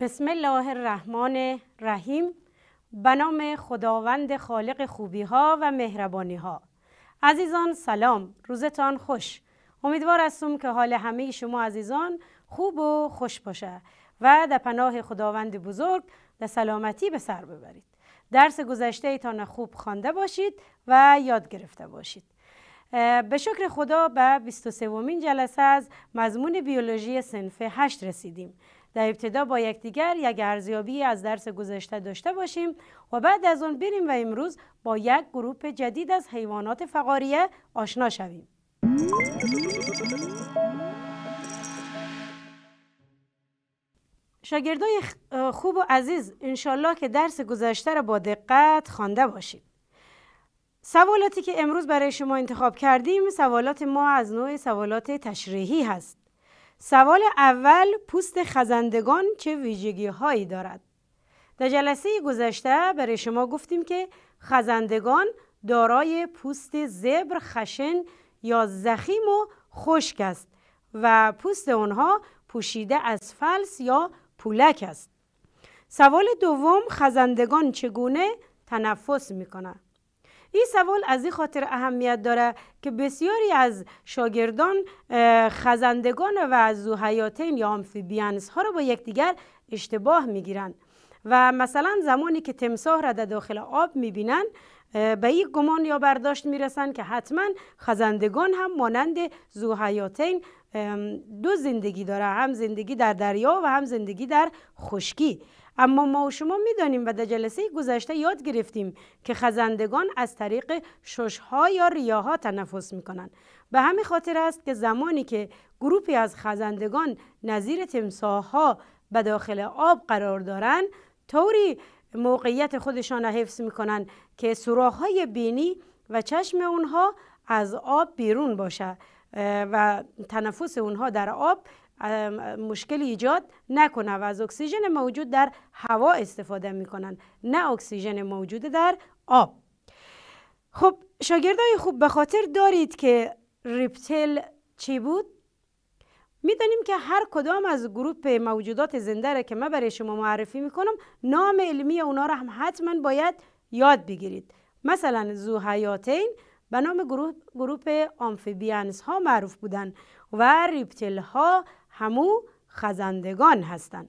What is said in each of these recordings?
بسم الله الرحمن الرحیم به نام خداوند خالق خوبی ها و مهربانی ها عزیزان سلام روزتان خوش امیدوار هستم که حال همه شما عزیزان خوب و خوش باشه و در پناه خداوند بزرگ در سلامتی به سر ببرید درس گذشته ایتان خوب خوانده باشید و یاد گرفته باشید به شکر خدا به 23 ومین جلسه از مضمون بیولوژی سنف 8 رسیدیم. در ابتدا با یکدیگر یک ارزیابی از درس گذشته داشته باشیم و بعد از آن بریم و امروز با یک گروه جدید از حیوانات فقاریه آشنا شویم. شاگردای خوب و عزیز انشالله که درس گذشته را با دقت خوانده باشید. سوالاتی که امروز برای شما انتخاب کردیم سوالات ما از نوع سوالات تشریحی هست سوال اول پوست خزندگان چه ویژگی هایی دارد در جلسه گذشته برای شما گفتیم که خزندگان دارای پوست زبر خشن یا زخیم و خشک است و پوست آنها پوشیده از فلس یا پولک است سوال دوم خزندگان چگونه تنفس می این سوال از این خاطر اهمیت داره که بسیاری از شاگردان خزندگان و زوحیاتین یا آمفیبیانس ها رو با یکدیگر اشتباه میگیرند و مثلا زمانی که تمساح را در داخل آب میبینن به این گمان یا برداشت میرسن که حتما خزندگان هم مانند زوحیاتین دو زندگی داره هم زندگی در دریا و هم زندگی در خشکی اما ما و شما میدانیم و در جلسه گذشته یاد گرفتیم که خزندگان از طریق ششها یا ریاها تنفس میکنند به همین خاطر است که زمانی که گروپی از خزندگان نظیر تمساها به داخل آب قرار دارند طوری موقعیت خودشان را حفظ میکنند که سوراخ‌های بینی و چشم اونها از آب بیرون باشه و تنفس اونها در آب مشکل ایجاد نکنه و از اکسیژن موجود در هوا استفاده میکنن نه اکسیژن موجود در آب خب شاگردای خوب به خاطر دارید که ریپتل چی بود میدانیم که هر کدام از گروپ موجودات زنده را که من برای شما معرفی میکنم نام علمی اونا را هم حتما باید یاد بگیرید مثلا زوحیاتین به نام گروپ, گروپ آمفیبیانس ها معروف بودن و ریپتل ها همو خزندگان هستند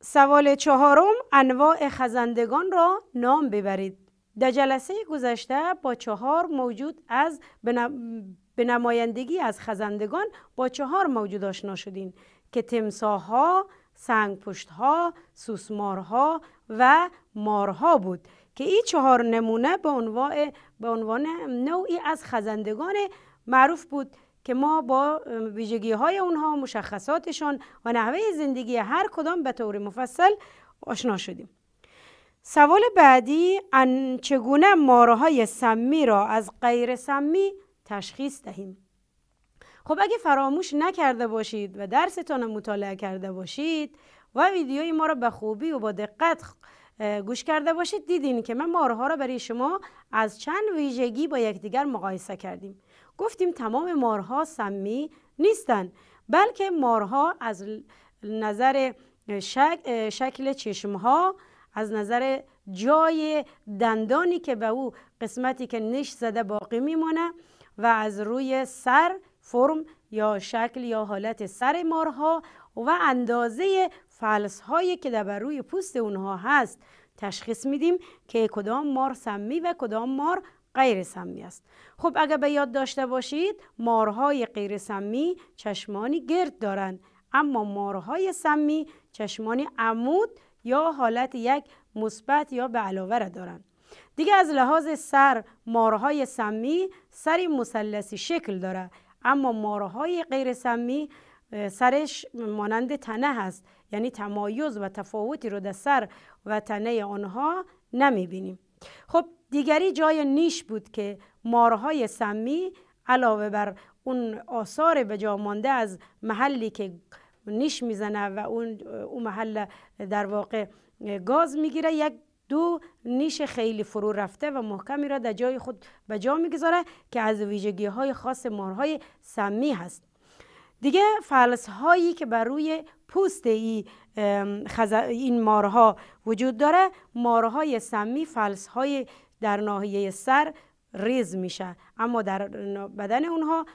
سوال چهارم انواع خزندگان را نام ببرید در جلسه گذشته با چهار موجود از به نمایندگی از خزندگان با چهار موجود آشنا شدیم که تمساها، سنگپشتها، سوسمارها و مارها بود که این چهار نمونه به عنوان نوعی از خزندگان معروف بود که ما با ویژگی های اونها مشخصاتشان و نحوه زندگی هر کدام به طور مفصل آشنا شدیم سوال بعدی ان چگونه مارهای سمی را از غیر سمی تشخیص دهیم خب اگه فراموش نکرده باشید و درستان مطالعه کرده باشید و ویدیوی ما را به خوبی و با دقت گوش کرده باشید دیدین که من مارها را برای شما از چند ویژگی با یکدیگر مقایسه کردیم گفتیم تمام مارها سمی نیستند بلکه مارها از نظر شکل چشمها از نظر جای دندانی که به او قسمتی که نش زده باقی میمانه و از روی سر فرم یا شکل یا حالت سر مارها و اندازه فلس هایی که در بر روی پوست اونها هست تشخیص میدیم که کدام مار سمی و کدام مار غیر سمی است خب اگر به یاد داشته باشید مارهای غیر سمی چشمانی گرد دارند اما مارهای سمی چشمانی عمود یا حالت یک مثبت یا به علاوه را دارند دیگه از لحاظ سر مارهای سمی سری مثلثی شکل داره اما مارهای غیر سمی سرش مانند تنه هست یعنی تمایز و تفاوتی رو در سر و تنه آنها نمی بینیم خب دیگری جای نیش بود که مارهای سمی علاوه بر اون آثار به مانده از محلی که نیش میزنه و اون محل در واقع گاز میگیره یک دو نیش خیلی فرو رفته و محکمی را در جای خود به جا میگذاره که از ویژگی های خاص مارهای سمی هست دیگه فلس هایی که بر روی پوست ای این مارها وجود داره مارهای سمی فلس های در ناحیه سر ریز میشه اما در بدن اونها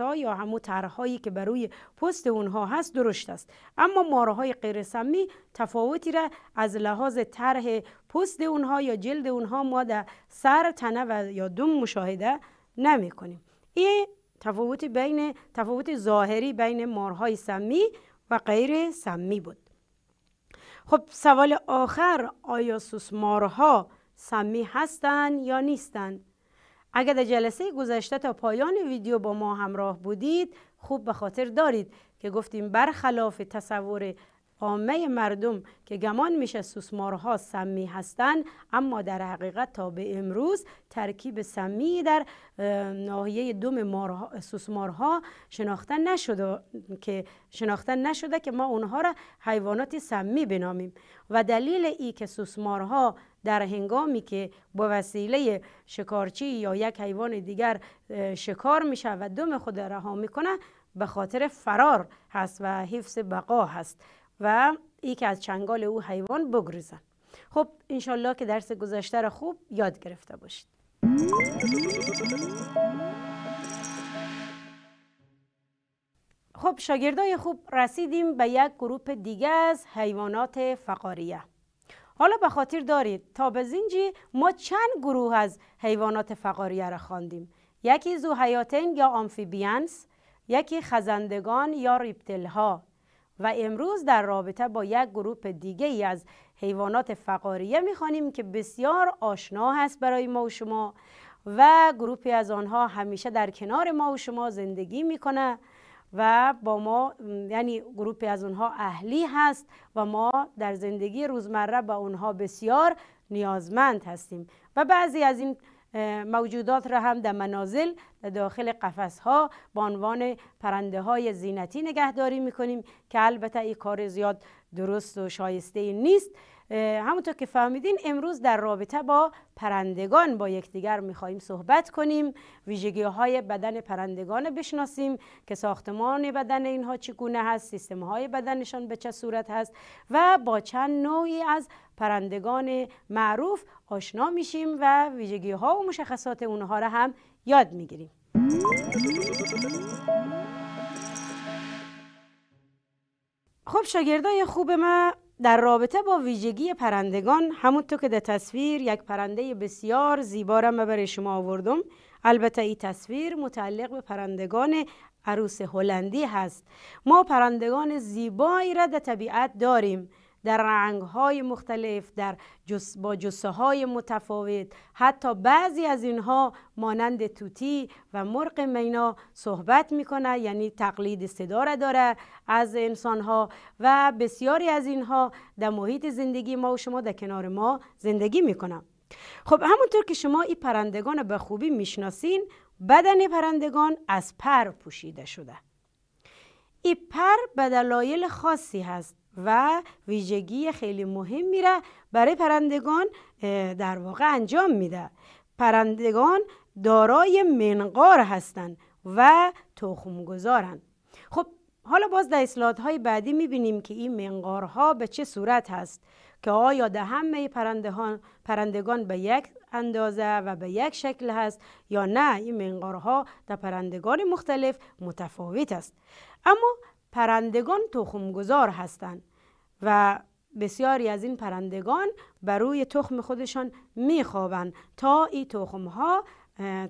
ها یا همو ترهایی که بر روی پوست اونها هست درشت است اما مارهای غیر سمی تفاوتی را از لحاظ طرح پوست اونها یا جلد اونها ما در سر تنه و یا دم مشاهده نمی کنیم این تفاوت بین تفاوت ظاهری بین مارهای سمی و غیر سمی بود خب سوال آخر آیا مارها سمی هستند یا نیستند اگر در جلسه گذشته تا پایان ویدیو با ما همراه بودید خوب به خاطر دارید که گفتیم برخلاف تصور قامه مردم که گمان میشه سوسمارها سمی هستند اما در حقیقت تا به امروز ترکیب سمی در ناحیه دوم سوسمارها شناخته نشده که شناخته نشده که ما اونها را حیوانات سمی بنامیم و دلیل ای که سوسمارها در هنگامی که با وسیله شکارچی یا یک حیوان دیگر شکار میشه و دم خود رها میکنه به خاطر فرار هست و حفظ بقا هست و یکی از چنگال او حیوان بگریزن خب انشالله که درس گذشته را خوب یاد گرفته باشید خب شاگردای خوب رسیدیم به یک گروپ دیگه از حیوانات فقاریه حالا به خاطر دارید تا به زینجی ما چند گروه از حیوانات فقاریه را خواندیم یکی زوحیاتین یا آمفیبینس یکی خزندگان یا ریپتلها، و امروز در رابطه با یک گروه دیگه ای از حیوانات فقاریه میخوانیم که بسیار آشنا هست برای ما و شما و گروهی از آنها همیشه در کنار ما و شما زندگی میکنه و با ما یعنی گروهی از آنها اهلی هست و ما در زندگی روزمره به آنها بسیار نیازمند هستیم و بعضی از این موجودات را هم در منازل در داخل قفس ها به عنوان پرنده های زینتی نگهداری میکنیم که البته این کار زیاد درست و شایسته نیست همونطور که فهمیدین امروز در رابطه با پرندگان با یکدیگر میخواهیم صحبت کنیم ویژگی های بدن پرندگان بشناسیم که ساختمان بدن اینها چگونه هست سیستم های بدنشان به چه صورت هست و با چند نوعی از پرندگان معروف آشنا میشیم و ویژگی ها و مشخصات اونها را هم یاد میگیریم خب شاگردای خوب ما در رابطه با ویژگی پرندگان همونطور که در تصویر یک پرنده بسیار زیبا را من برای شما آوردم البته این تصویر متعلق به پرندگان عروس هلندی هست ما پرندگان زیبایی را در طبیعت داریم در های مختلف در جس با جسه های متفاوت حتی بعضی از اینها مانند توتی و مرغ مینا صحبت میکنه یعنی تقلید صدا داره از انسان ها و بسیاری از اینها در محیط زندگی ما و شما در کنار ما زندگی میکنن خب همونطور که شما این پرندگان به خوبی میشناسین بدن پرندگان از پر پوشیده شده این پر به دلایل خاصی هست و ویژگی خیلی مهم میره برای پرندگان در واقع انجام میده پرندگان دارای منقار هستند و تخم گذارند خب حالا باز در اصلاحاتهای های بعدی میبینیم که این منقارها به چه صورت هست که آیا ده همه پرندگان به یک اندازه و به یک شکل هست یا نه این منقارها در پرندگان مختلف متفاوت است اما پرندگان گذار هستند و بسیاری از این پرندگان بر روی تخم خودشان میخوابند تا این تخم ها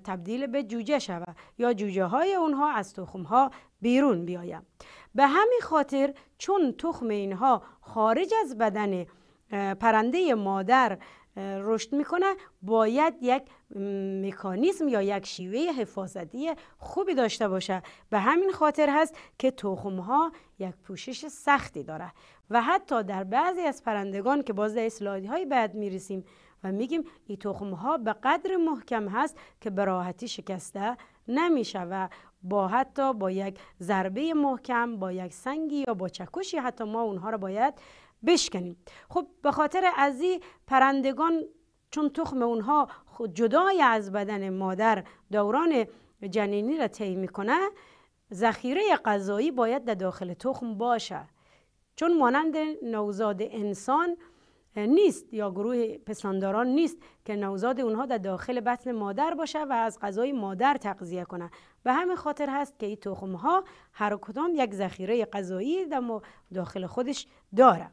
تبدیل به جوجه شود یا جوجه های اونها از تخم ها بیرون بیایم. به همین خاطر چون تخم اینها خارج از بدن پرنده مادر رشد میکنه باید یک مکانیزم یا یک شیوه حفاظتی خوبی داشته باشه به همین خاطر هست که تخم ها یک پوشش سختی داره و حتی در بعضی از پرندگان که باز در های بعد میرسیم و میگیم این تخم ها به قدر محکم هست که به شکسته نمیشه و با حتی با یک ضربه محکم با یک سنگی یا با چکشی حتی ما اونها را باید بشکنیم خب به خاطر ازی پرندگان چون تخم اونها جدای از بدن مادر دوران جنینی را طی میکنه ذخیره غذایی باید در داخل تخم باشه چون مانند نوزاد انسان نیست یا گروه پسانداران نیست که نوزاد اونها در داخل بطن مادر باشه و از غذای مادر تغذیه کنه به همین خاطر هست که این تخم ها هر کدام یک ذخیره غذایی در داخل خودش داره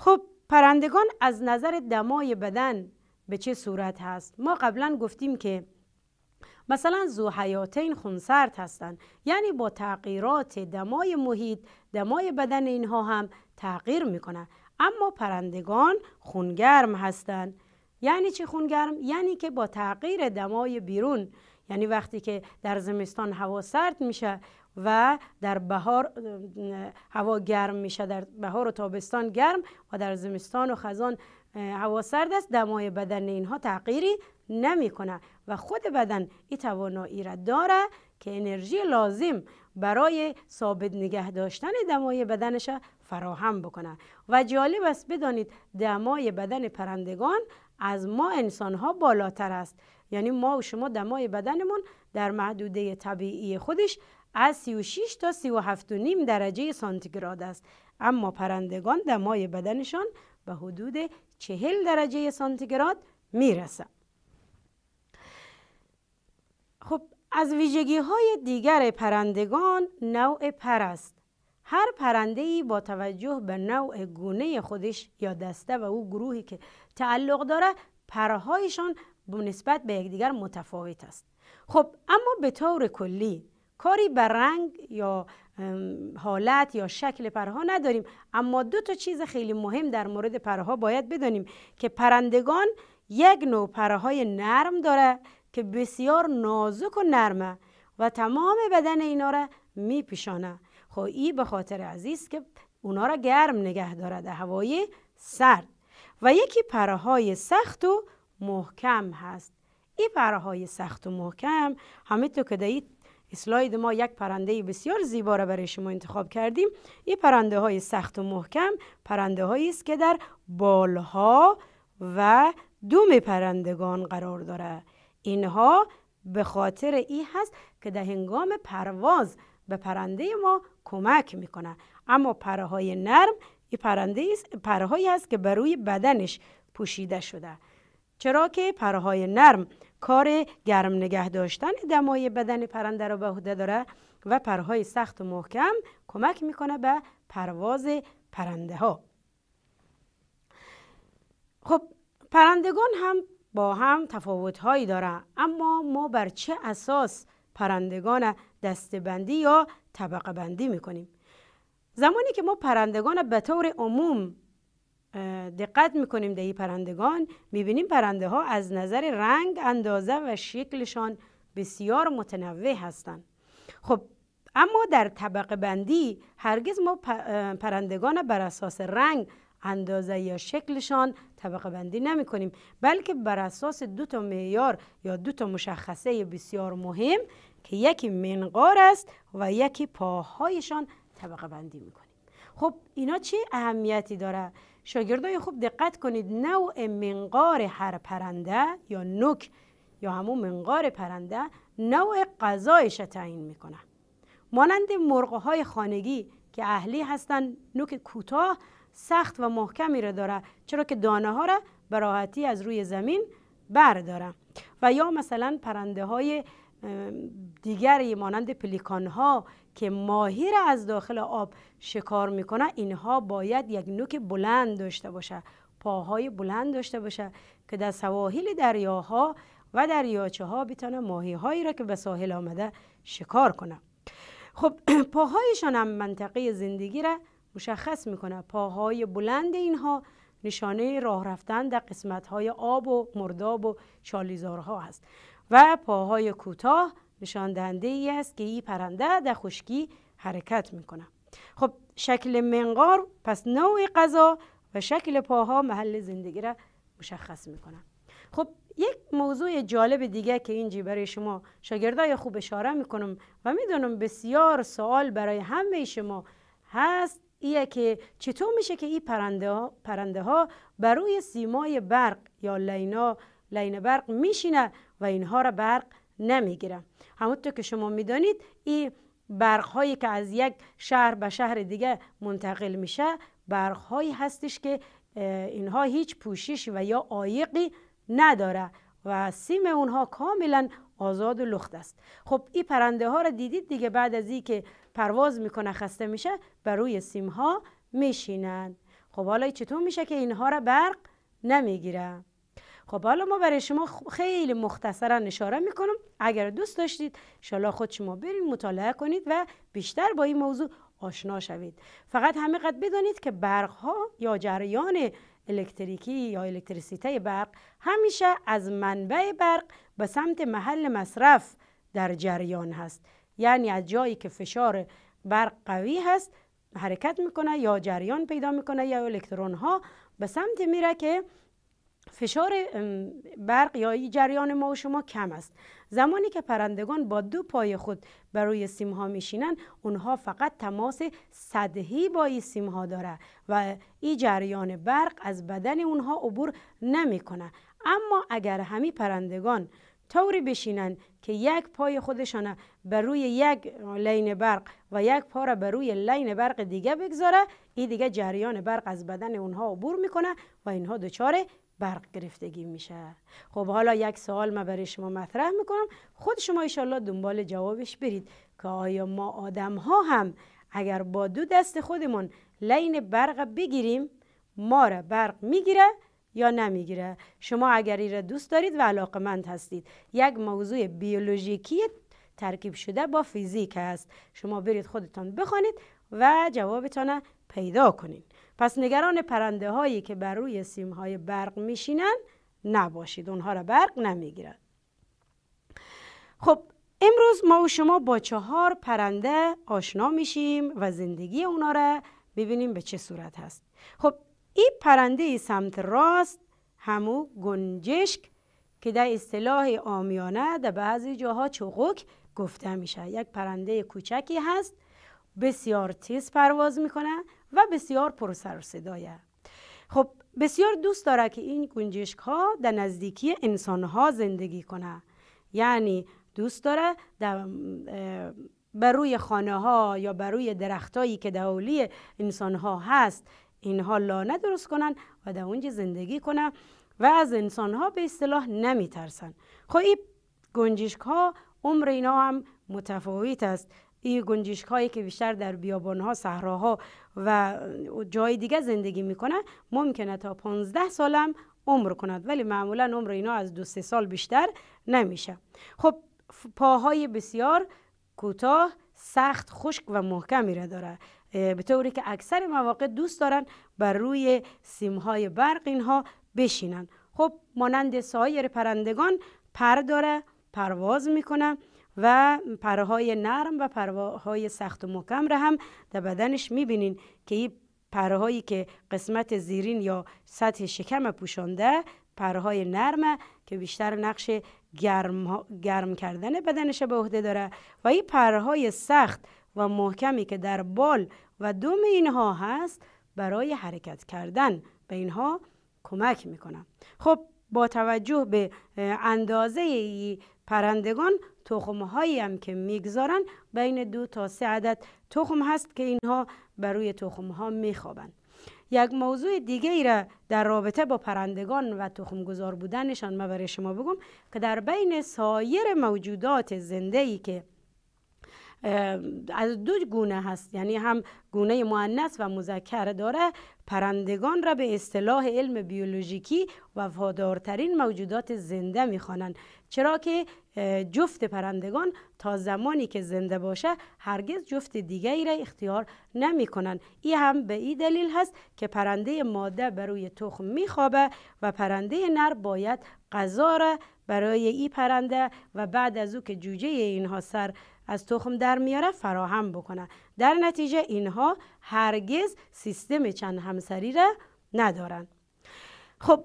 خب پرندگان از نظر دمای بدن به چه صورت هست ما قبلا گفتیم که مثلا زوحیاتین خونسرد هستند یعنی با تغییرات دمای محیط دمای بدن اینها هم تغییر میکنن اما پرندگان خونگرم هستند یعنی چه خونگرم یعنی که با تغییر دمای بیرون یعنی وقتی که در زمستان هوا سرد میشه و در بهار هوا گرم میشه در بهار و تابستان گرم و در زمستان و خزان هوا سرد است دمای بدن اینها تغییری نمیکنه و خود بدن این توانایی را داره که انرژی لازم برای ثابت نگه داشتن دمای بدنش فراهم بکنه و جالب است بدانید دمای بدن پرندگان از ما انسان ها بالاتر است یعنی ما و شما دمای بدنمون در محدوده طبیعی خودش از 36 تا نیم درجه سانتیگراد است اما پرندگان دمای بدنشان به حدود 40 درجه سانتیگراد میرسد. خب از ویژگی های دیگر پرندگان نوع پر است هر پرنده ای با توجه به نوع گونه خودش یا دسته و او گروهی که تعلق داره پرهایشان نسبت به یکدیگر متفاوت است خب اما به طور کلی کاری به رنگ یا حالت یا شکل پرها نداریم اما دو تا چیز خیلی مهم در مورد پرها باید بدانیم که پرندگان یک نوع پرهای نرم داره که بسیار نازک و نرمه و تمام بدن اینا را پیشانه. خب ای به خاطر عزیز که اونا را گرم نگه در هوای سرد و یکی پرهای سخت و محکم هست این پرهای سخت و محکم همه تو که اسلاید ما یک پرنده بسیار زیبا را برای شما انتخاب کردیم این پرنده های سخت و محکم پرنده هایی است که در بالها و دوم پرندگان قرار داره اینها به خاطر ای هست که در هنگام پرواز به پرنده ما کمک میکنه اما پرهای نرم این پرنده پرهایی است که بر روی بدنش پوشیده شده چرا که پرهای نرم کار گرم نگه داشتن دمای بدن پرنده را به عهده داره و پرهای سخت و محکم کمک میکنه به پرواز پرنده ها خب پرندگان هم با هم تفاوت هایی دارن اما ما بر چه اساس پرندگان دستبندی یا طبقه بندی میکنیم زمانی که ما پرندگان به طور عموم دقت میکنیم در این پرندگان میبینیم پرنده ها از نظر رنگ اندازه و شکلشان بسیار متنوع هستند خب اما در طبقه بندی هرگز ما پرندگان بر اساس رنگ اندازه یا شکلشان طبقه بندی نمی کنیم بلکه بر اساس دو تا معیار یا دو تا مشخصه بسیار مهم که یکی منقار است و یکی پاهایشان طبقه بندی می کنیم خب اینا چه اهمیتی داره شاگردای خوب دقت کنید نوع منقار هر پرنده یا نوک یا همون منقار پرنده نوع غذایش تعیین میکنه. مانند مرغهای های خانگی که اهلی هستند نوک کوتاه سخت و محکمی را داره چرا که دانه ها را به راحتی از روی زمین بردارن و یا مثلا پرنده های دیگری مانند پلیکان ها که ماهی را از داخل آب شکار میکنه اینها باید یک نوک بلند داشته باشه پاهای بلند داشته باشه که در سواحل دریاها و دریاچه ها بتونه ماهی هایی را که به ساحل آمده شکار کنه خب پاهایشان هم منطقه زندگی را مشخص میکنه پاهای بلند اینها نشانه راه رفتن در قسمت های آب و مرداب و چالیزارها هست و پاهای کوتاه نشان دهنده ای است که این پرنده در خشکی حرکت میکنه خب شکل منقار پس نوع غذا و شکل پاها محل زندگی را مشخص میکنه خب یک موضوع جالب دیگه که اینجی برای شما شاگردای خوب اشاره میکنم و میدونم بسیار سوال برای همه شما هست ایه که چطور میشه که این پرنده ها, پرنده ها بر روی سیمای برق یا لینا لین برق میشینه و اینها را برق نمیگیرم همونطور که شما میدانید این برق هایی که از یک شهر به شهر دیگه منتقل میشه برق هایی هستش که اینها هیچ پوشش و یا عایقی نداره و سیم اونها کاملا آزاد و لخت است خب این پرنده ها را دیدید دیگه بعد از اینکه که پرواز میکنه خسته میشه بر روی سیم ها میشینند خب حالا چطور میشه که اینها را برق نمیگیره خب حالا ما برای شما خیلی مختصرا اشاره میکنم اگر دوست داشتید شالا خود شما برید مطالعه کنید و بیشتر با این موضوع آشنا شوید فقط قد بدانید که برق ها یا جریان الکتریکی یا الکتریسیته برق همیشه از منبع برق به سمت محل مصرف در جریان هست یعنی از جایی که فشار برق قوی هست حرکت میکنه یا جریان پیدا میکنه یا الکترون ها به سمت میره که فشار برق یا جریان ما و شما کم است زمانی که پرندگان با دو پای خود بر روی سیم ها میشینند اونها فقط تماس صدهی با این سیم ها داره و این جریان برق از بدن اونها عبور نمیکنه اما اگر همی پرندگان طوری بشینند که یک پای خودشان بر روی یک لین برق و یک پا را بر روی لین برق دیگه بگذاره این دیگه جریان برق از بدن اونها عبور میکنه و اینها دچار برق گرفتگی میشه خب حالا یک سوال من برای شما مطرح میکنم خود شما ایشالله دنبال جوابش برید که آیا ما آدم ها هم اگر با دو دست خودمون لین برق بگیریم ما را برق میگیره یا نمیگیره شما اگر این را دوست دارید و علاقمند هستید یک موضوع بیولوژیکی ترکیب شده با فیزیک است شما برید خودتان بخوانید و جوابتان پیدا کنین پس نگران پرنده هایی که بر روی سیم های برق میشینن نباشید اونها را برق نمیگیرد. خب امروز ما و شما با چهار پرنده آشنا میشیم و زندگی اونا را ببینیم به چه صورت هست خب این پرنده سمت راست همو گنجشک که در اصطلاح آمیانه در بعضی جاها چغک گفته میشه یک پرنده کوچکی هست بسیار تیز پرواز میکنه و بسیار پرسر صدایه خب بسیار دوست داره که این گنجشک ها در نزدیکی انسان ها زندگی کنه یعنی دوست داره در بر روی خانه ها یا بر روی هایی که در اولی انسان ها هست اینها لانه درست کنن و در اونجا زندگی کنن و از انسان ها به اصطلاح نمی ترسن خب این گنجشک ها عمر اینا هم متفاوت است این گنجشک هایی که بیشتر در بیابان ها صحراها و جای دیگه زندگی میکنه ممکنه تا 15 سالم عمر کند ولی معمولا عمر اینا از دو سه سال بیشتر نمیشه خب پاهای بسیار کوتاه سخت خشک و محکمی را داره به طوری که اکثر مواقع دوست دارن بر روی سیمهای برق اینها بشینن خب مانند سایر پرندگان پر داره پرواز میکنه و پرهای نرم و پرهای سخت و محکم را هم در بدنش میبینین که این پرهایی که قسمت زیرین یا سطح شکم پوشانده پرهای نرمه که بیشتر نقش گرم, گرم کردن بدنش به عهده داره و این پرهای سخت و محکمی که در بال و دم اینها هست برای حرکت کردن به اینها کمک میکنه خب با توجه به اندازه پرندگان تخمه هایی هم که میگذارن بین دو تا سه عدد تخم هست که اینها بر روی تخم ها میخوابند یک موضوع دیگه ای را در رابطه با پرندگان و تخم گذار بودنشان ما برای شما بگم که در بین سایر موجودات زنده ای که از دو گونه هست یعنی هم گونه مؤنث و مذکر داره پرندگان را به اصطلاح علم بیولوژیکی وفادارترین موجودات زنده میخوانند چرا که جفت پرندگان تا زمانی که زنده باشه هرگز جفت دیگری را اختیار نمی کنن. این هم به این دلیل هست که پرنده ماده بروی تخم میخوابه و پرنده نر باید غذا را برای این پرنده و بعد از او که جوجه اینها سر از تخم در میاره فراهم بکنه در نتیجه اینها هرگز سیستم چند همسری را ندارن خب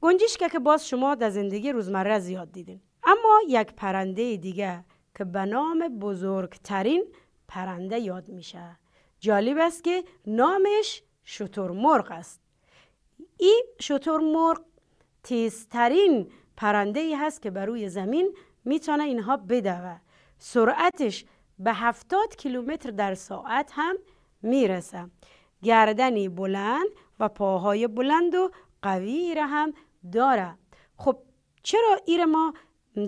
گنجیشکه که باز شما در زندگی روزمره زیاد دیدین اما یک پرنده دیگه که به نام بزرگترین پرنده یاد میشه جالب است که نامش شترمرغ است این شترمرغ تیزترین پرنده ای هست که بر روی زمین میتونه اینها بدوه سرعتش به 70 کیلومتر در ساعت هم میرسه گردنی بلند و پاهای بلند و قوی را هم داره. خب چرا ایر ما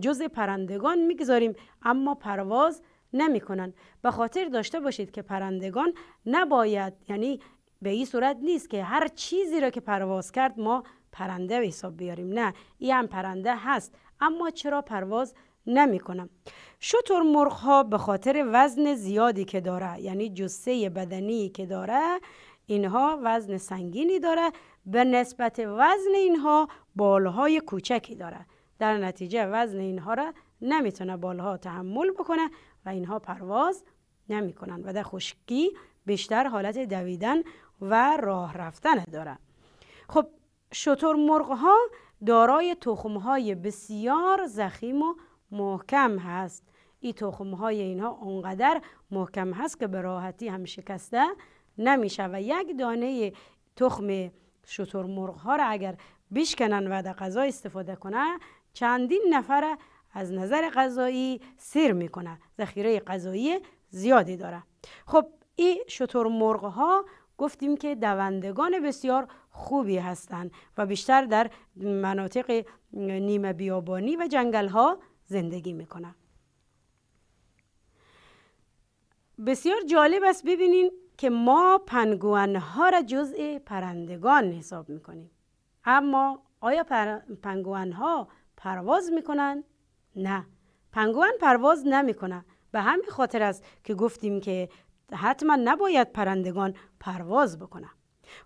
جز پرندگان میگذاریم اما پرواز نمیکنن به خاطر داشته باشید که پرندگان نباید یعنی به این صورت نیست که هر چیزی را که پرواز کرد ما پرنده به حساب بیاریم نه این هم پرنده هست اما چرا پرواز نمیکنم شطور مرغ ها به خاطر وزن زیادی که داره یعنی جسه بدنی که داره اینها وزن سنگینی داره به نسبت وزن اینها بالهای کوچکی داره در نتیجه وزن اینها را نمیتونه بالها تحمل بکنه و اینها پرواز نمیکنن و در خشکی بیشتر حالت دویدن و راه رفتن داره خب شطور مرغ ها دارای تخم های بسیار زخیم و محکم هست این تخم های اینها اونقدر محکم هست که به راحتی هم شکسته نمیشه و یک دانه تخم شطور مرغ ها را اگر بشکنن و در غذا استفاده کنه چندین نفر از نظر غذایی سیر میکنه ذخیره غذایی زیادی داره خب این شطور مرغ ها گفتیم که دوندگان بسیار خوبی هستند و بیشتر در مناطق نیمه بیابانی و جنگل ها زندگی میکنن بسیار جالب است ببینین که ما پنگوان ها را جزء پرندگان حساب میکنیم اما آیا پر... پنگوان ها پرواز میکنند؟ نه پنگوان پرواز نمیکنه به همین خاطر است که گفتیم که حتما نباید پرندگان پرواز بکنه.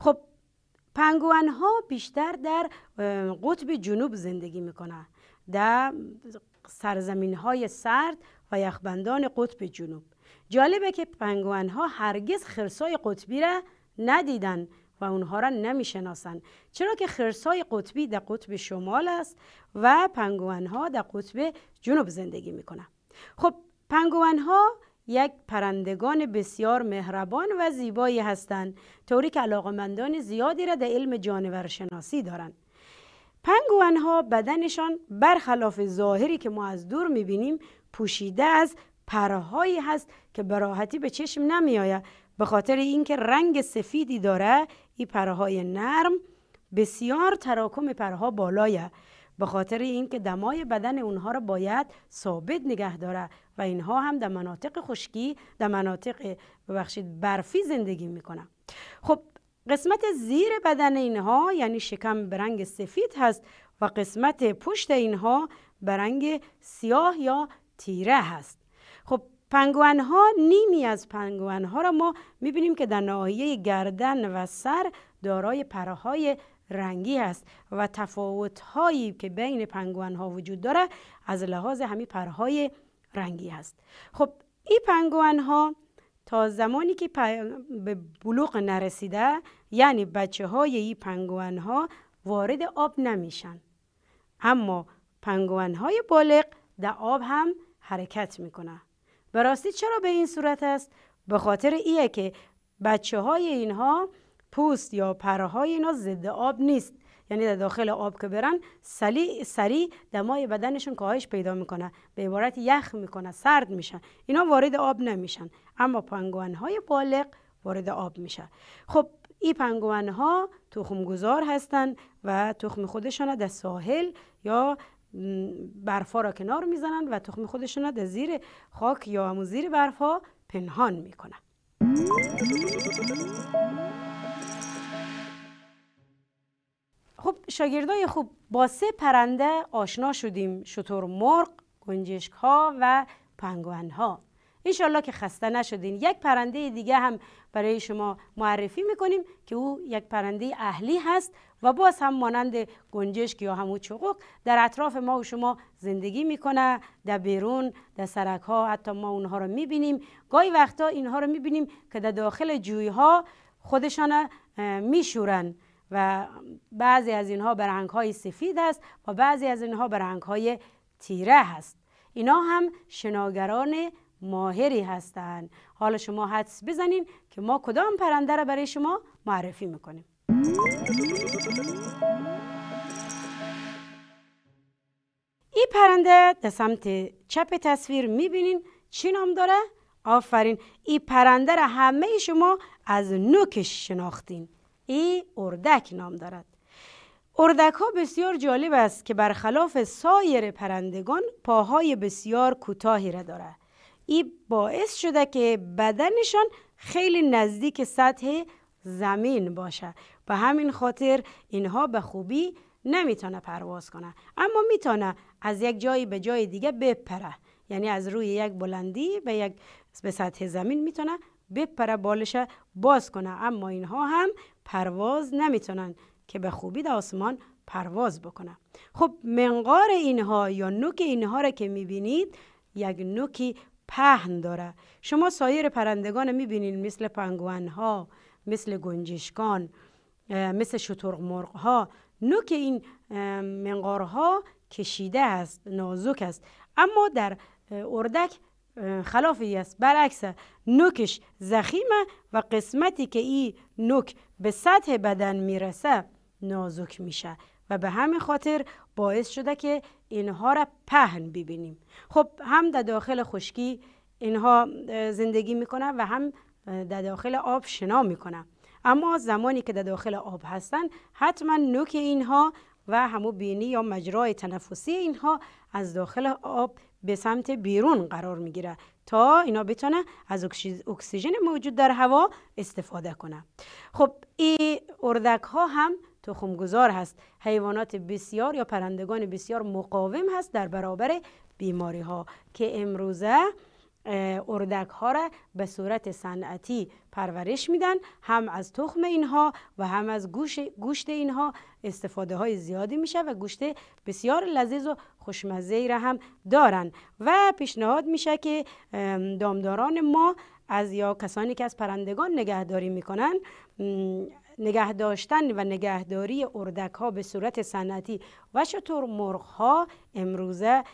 خب پنگوان ها بیشتر در قطب جنوب زندگی میکنند. در سرزمین های سرد و یخبندان قطب جنوب جالبه که پنگوان ها هرگز خرسای قطبی را ندیدن و اونها را نمیشناسند چرا که خرسای قطبی در قطب شمال است و پنگوان ها در قطب جنوب زندگی میکنن خب پنگوان ها یک پرندگان بسیار مهربان و زیبایی هستند طوری که علاقمندان زیادی را در علم جانور شناسی دارند پنگوان ها بدنشان برخلاف ظاهری که ما از دور میبینیم پوشیده از پرهایی هست که به راحتی به چشم نمیآید به خاطر اینکه رنگ سفیدی داره این پرهای نرم بسیار تراکم پرها بالایه به خاطر اینکه دمای بدن اونها را باید ثابت نگه داره و اینها هم در مناطق خشکی در مناطق ببخشید برفی زندگی میکنن خب قسمت زیر بدن اینها یعنی شکم به رنگ سفید هست و قسمت پشت اینها به رنگ سیاه یا تیره هست پنگوان ها نیمی از پنگوان ها را ما میبینیم که در ناحیه گردن و سر دارای پرهای رنگی هست و تفاوت هایی که بین پنگوان ها وجود داره از لحاظ همین پرهای رنگی هست خب این پنگوان ها تا زمانی که به بلوغ نرسیده یعنی بچه های این پنگوان ها وارد آب نمیشن اما پنگوان های بالغ در آب هم حرکت میکنه براستی چرا به این صورت است به خاطر ایه که بچه های اینها پوست یا پره های اینا ضد آب نیست یعنی در داخل آب که برن سریع دمای بدنشون کاهش پیدا میکنه به عبارت یخ میکنه سرد میشن اینا وارد آب نمیشن اما پنگوان های بالغ وارد آب میشن خب این پنگوان ها تخم گذار هستند و تخم خودشان در ساحل یا برفا را کنار میزنند و تخم خودشون را در زیر خاک یا همون زیر برفا پنهان میکنن خب شاگردای خوب با سه پرنده آشنا شدیم شطور مرغ، گنجشک ها و پنگوان ها انشالله که خسته نشدین یک پرنده دیگه هم برای شما معرفی میکنیم که او یک پرنده اهلی هست و باز هم مانند گنجشک یا همو چقوق در اطراف ما و شما زندگی میکنه در بیرون در سرک ها حتی ما اونها رو میبینیم گاهی وقتا اینها رو میبینیم که در داخل جوی ها خودشان میشورن و بعضی از اینها به رنگ های سفید است و بعضی از اینها به رنگ های تیره هست اینا هم شناگران ماهری هستند حالا شما حدس بزنین که ما کدام پرنده را برای شما معرفی میکنیم این پرنده در سمت چپ تصویر میبینین چی نام داره؟ آفرین این پرنده را همه شما از نوکش شناختین این اردک نام دارد اردک ها بسیار جالب است که برخلاف سایر پرندگان پاهای بسیار کوتاهی را دارد این باعث شده که بدنشان خیلی نزدیک سطح زمین باشد به همین خاطر اینها به خوبی نمیتونه پرواز کنه اما میتونه از یک جایی به جای دیگه بپره یعنی از روی یک بلندی به یک به سطح زمین میتونه بپره بالشه باز کنه اما اینها هم پرواز نمیتونن که به خوبی در آسمان پرواز بکنه خب منقار اینها یا نوک اینها را که میبینید یک نوکی پهن داره شما سایر پرندگان میبینید مثل پنگوان ها مثل گنجشکان مثل شطور مرغ ها نوک این منقار ها کشیده است نازک است اما در اردک خلافی است برعکس نوکش زخیمه و قسمتی که این نوک به سطح بدن میرسه نازک میشه و به همین خاطر باعث شده که اینها را پهن ببینیم خب هم در داخل خشکی اینها زندگی میکنه و هم در داخل آب شنا میکنه اما زمانی که در داخل آب هستند حتما نوک اینها و همو بینی یا مجرای تنفسی اینها از داخل آب به سمت بیرون قرار میگیره تا اینا بتونه از اکسیژن موجود در هوا استفاده کنه خب این اردک ها هم تخمگذار هست حیوانات بسیار یا پرندگان بسیار مقاوم هست در برابر بیماری ها که امروزه اردک ها را به صورت صنعتی پرورش میدن هم از تخم اینها و هم از گوش گوشت اینها استفاده های زیادی میشه و گوشت بسیار لذیذ و خوشمزه ای را هم دارن و پیشنهاد میشه که دامداران ما از یا کسانی که از پرندگان نگهداری میکنن نگه داشتن و نگهداری اردک ها به صورت صنعتی و چطور مرغ ها امروزه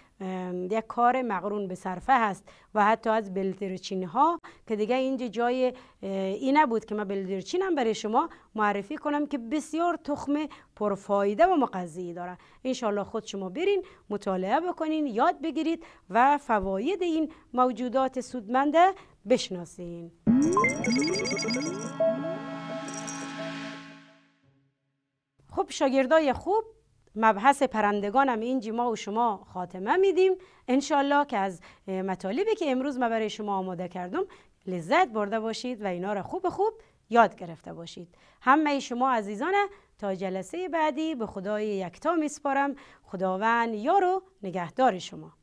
یک کار مقرون به صرفه هست و حتی از بلدرچین ها که دیگه اینجا جای این نبود که من بلدرچین هم برای شما معرفی کنم که بسیار تخم پرفایده و مقضی داره انشالله خود شما برین مطالعه بکنین یاد بگیرید و فواید این موجودات سودمنده بشناسین خب شاگردای خوب مبحث پرندگان هم اینجی ما و شما خاتمه میدیم انشالله که از مطالبی که امروز ما برای شما آماده کردم لذت برده باشید و اینا را خوب خوب یاد گرفته باشید همه شما عزیزان تا جلسه بعدی به خدای یکتا میسپارم خداوند یار و نگهدار شما